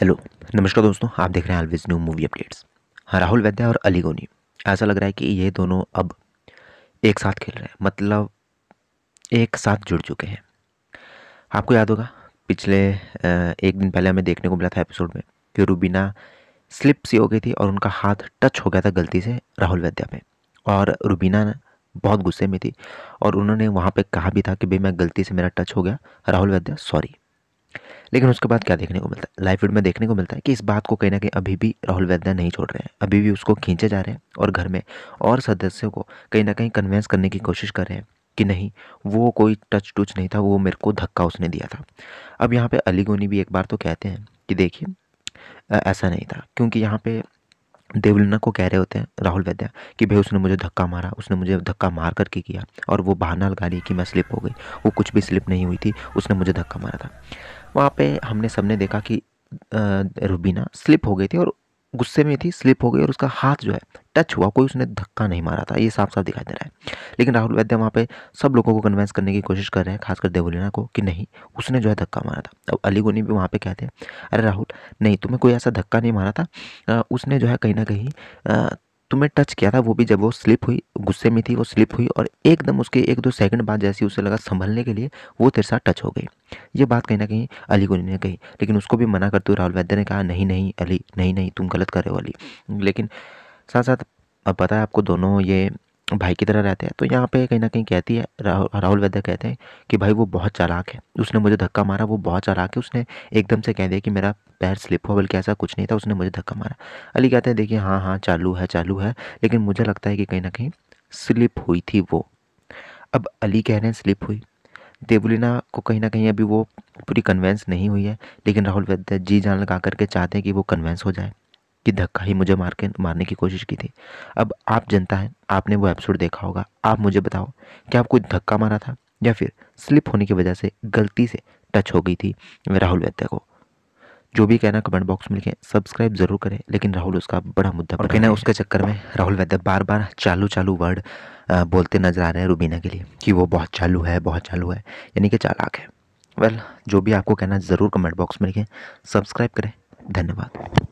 hello नमस्कार दोस्तों आप देख रहे हैं ऑलवेज न्यू मूवी अपडेट्स हाँ राहुल वैद्या और अली गोनी ऐसा लग रहा है कि ये दोनों अब एक साथ खेल रहे हैं मतलब एक साथ जुड़ चुके हैं आपको याद होगा पिछले एक दिन पहले हमें देखने को मिला था एपिसोड में कि रूबीना स्लिप सी हो गई थी और उनका हाथ टच हो गया था गलती से राहुल वैद्या पे और रूबीना बहुत गुस्से में थी और उन्होंने वहाँ पे कहा भी था कि भाई मैं गलती से मेरा टच हो गया राहुल वैद्या सॉरी लेकिन उसके बाद क्या देखने को मिलता है लाइव फीड में देखने को मिलता है कि इस बात को कहीं ना कहीं अभी भी राहुल वैद्या नहीं छोड़ रहे हैं अभी भी उसको खींचे जा रहे हैं और घर में और सदस्यों को कहीं ना कहीं कन्वेंस करने की कोशिश कर रहे हैं कि नहीं वो कोई टच टूच नहीं था वो मेरे को धक्का उसने दिया था अब यहाँ पर अली गोनी भी एक बार तो कहते हैं कि देखिए ऐसा नहीं था क्योंकि यहाँ पे देवलना को कह रहे होते हैं राहुल वैद्या कि भाई उसने मुझे धक्का मारा उसने मुझे धक्का मार करके किया और वो बहाना लगा ली कि मैं स्लिप हो गई वो कुछ भी स्लिप नहीं हुई थी उसने मुझे धक्का मारा था वहाँ पे हमने सबने देखा कि रूबीना स्लिप हो गई थी और गुस्से में थी स्लिप हो गई और उसका हाथ जो है टच हुआ कोई उसने धक्का नहीं मारा था ये साफ साफ दिखाई दे रहा है लेकिन राहुल वैद्य वहाँ पे सब लोगों को कन्वेंस करने की कोशिश कर रहे हैं खासकर देवोलिना को कि नहीं उसने जो है धक्का मारा था अब अली गोनी भी वहाँ पे कहते हैं अरे राहुल नहीं तुम्हें कोई ऐसा धक्का नहीं मारा था उसने जो है कहीं ना कहीं तो मैं टच किया था वो भी जब वो स्लिप हुई गुस्से में थी वो स्लिप हुई और एकदम उसके एक दो सेकंड बाद जैसे उसे लगा संभलने के लिए वो तेरे साथ टच हो गई ये बात कहीं ना कहीं अली को ने कही लेकिन उसको भी मना करते हुए राहुल वैद्य ने कहा नहीं नहीं अली नहीं नहीं तुम गलत कर रहे हो अली लेकिन साथ साथ अब पता है आपको दोनों ये भाई की तरह रहते हैं तो यहाँ पे कहीं ना कहीं कहती है राहुल राहुल वैद्य कहते हैं कि भाई वो बहुत चालाक है उसने मुझे धक्का मारा वो बहुत चालाक है उसने एकदम से कह दिया कि मेरा पैर स्लिप हुआ बल्कि ऐसा कुछ नहीं था उसने मुझे धक्का मारा अली कहते हैं देखिए हाँ हाँ चालू है चालू है लेकिन मुझे लगता है कि कहीं ना कहीं स्लिप हुई थी वो अब अली कह रहे हैं स्लिप हुई देवलीना को कहीं ना कहीं अभी वो पूरी कन्वेंस नहीं हुई है लेकिन राहुल वैद्य जी जान लगा करके चाहते हैं कि वो कन्वेंस हो जाए कि धक्का ही मुझे मार के मारने की कोशिश की थी अब आप जनता हैं आपने वो एपिसोड देखा होगा आप मुझे बताओ क्या आपको धक्का मारा था या फिर स्लिप होने की वजह से गलती से टच हो गई थी राहुल वैद्य को जो भी कहना कमेंट बॉक्स में लिखें सब्सक्राइब जरूर करें लेकिन राहुल उसका बड़ा मुद्दा और कहना उसके चक्कर में राहुल वैद्य बार बार चालू चालू वर्ड बोलते नजर आ रहे हैं रूबीना के लिए कि वो बहुत चालू है बहुत चालू है यानी कि चालाक है वेल well, जो भी आपको कहना ज़रूर कमेंट बॉक्स में लिखें सब्सक्राइब करें धन्यवाद